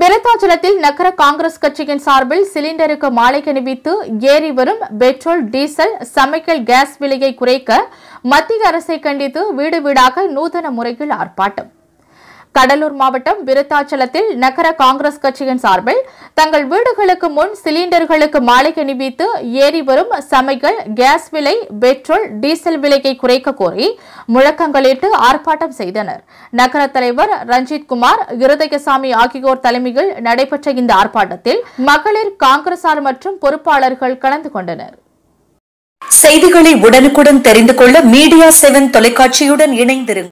விருத்தாச்சலத்தில் நகர காங்கிரஸ் கட்சியின் சார்பில் சிலிண்டருக்கு மாலை கணிவித்து ஏறி வரும் பெட்ரோல் டீசல் சமைக்கல் கேஸ் விலையை குறைக்க மத்திய அரசை கண்டித்து வீடு வீடாக நூதன முறையில் ஆர்ப்பாட்டம் கடலூர் மாவட்டம் விருத்தாச்சலத்தில் நகர காங்கிரஸ் கட்சியின் சார்பில் தங்கள் வீடுகளுக்கு முன் சிலிண்டர்களுக்கு மாலை அணிவித்து ஏறி வரும் சமைகள் கேஸ் விலை பெட்ரோல் டீசல் விலையை குறைக்க கோரி முழக்கங்களிட்டு ஆர்ப்பாட்டம் செய்தனர் நகர தலைவர் ரஞ்சித் குமார் இருதயசாமி ஆகியோர் தலைமையில் நடைபெற்ற இந்த ஆர்ப்பாட்டத்தில் மகளிர் காங்கிரசார் மற்றும் பொறுப்பாளர்கள் கலந்து கொண்டனர் செய்திகளை உடனுக்குடன் தெரிந்து கொள்ள மீடியா செவன் தொலைக்காட்சியுடன் இணைந்திருங்கள்